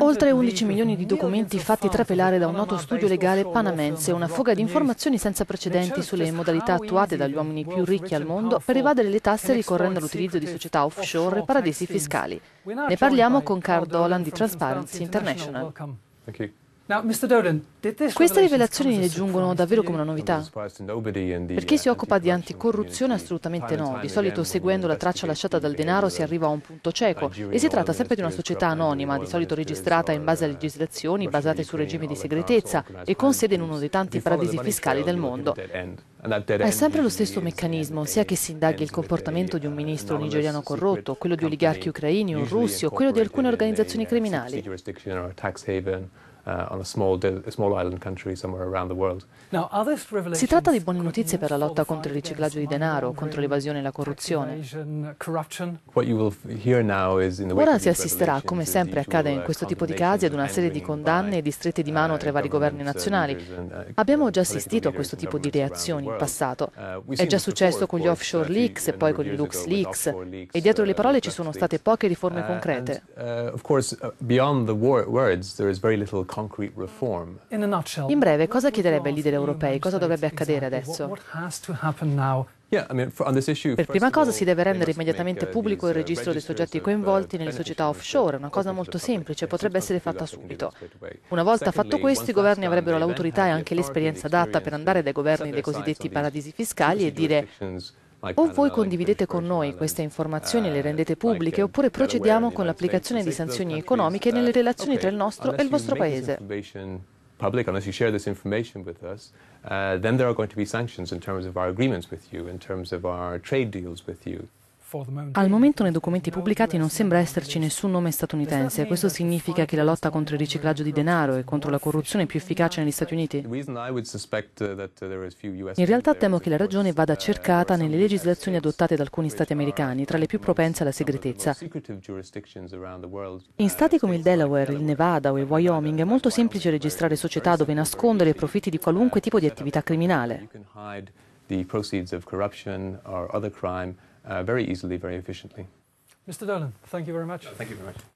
Oltre 11 milioni di documenti fatti trapelare da un noto studio legale panamense, una fuga di informazioni senza precedenti sulle modalità attuate dagli uomini più ricchi al mondo per evadere le tasse ricorrendo all'utilizzo di società offshore e paradisi fiscali. Ne parliamo con Carl Dolan di Transparency International. Queste rivelazioni ne giungono davvero come una novità. Per chi si uh, occupa di anticorruzione assolutamente no. Di solito seguendo la traccia lasciata dal denaro si arriva a un punto cieco e si tratta sempre di una società anonima, di solito registrata in base a uh, legislazioni basate su regimi di segretezza e con sede in uno dei tanti paradisi fiscali del mondo. È sempre lo stesso meccanismo, sia che si indaghi il comportamento di un ministro nigeriano corrotto, quello di oligarchi ucraini o russi o quello di alcune organizzazioni criminali. Uh, si tratta di buone notizie per la lotta contro il riciclaggio di denaro, contro l'evasione e la corruzione. Uh, Ora si assisterà, come sempre accade in uh, questo tipo di casi, ad una serie di condanne e di strette di mano tra i vari governi nazionali. Abbiamo già assistito a questo tipo di reazioni passato. Uh, È già successo con gli uh, offshore leaks e poi con gli Lux leaks e uh, dietro le parole ci sono state poche riforme concrete. In breve, cosa chiederebbe ai leader europei? Cosa dovrebbe accadere adesso? Per prima cosa si deve rendere immediatamente uh, pubblico il uh, registro dei soggetti coinvolti uh, nelle società offshore, una cosa molto semplice, potrebbe essere fatta subito. Una volta fatto questo, i governi avrebbero l'autorità e anche l'esperienza adatta per andare dai governi dei cosiddetti paradisi fiscali e dire o voi condividete con noi queste informazioni e le rendete pubbliche, oppure procediamo con l'applicazione di sanzioni economiche nelle relazioni tra il nostro e il vostro Paese. public, unless you share this information with us, uh, then there are going to be sanctions in terms of our agreements with you, in terms of our trade deals with you. Al momento nei documenti pubblicati non sembra esserci nessun nome statunitense. Questo significa che la lotta contro il riciclaggio di denaro e contro la corruzione è più efficace negli Stati Uniti? In realtà temo che la ragione vada cercata nelle legislazioni adottate da alcuni Stati americani, tra le più propense alla segretezza. In Stati come il Delaware, il Nevada o il Wyoming è molto semplice registrare società dove nascondere i profitti di qualunque tipo di attività criminale. Uh, very easily, very efficiently. Mr. Dolan, thank you very much. thank you very much.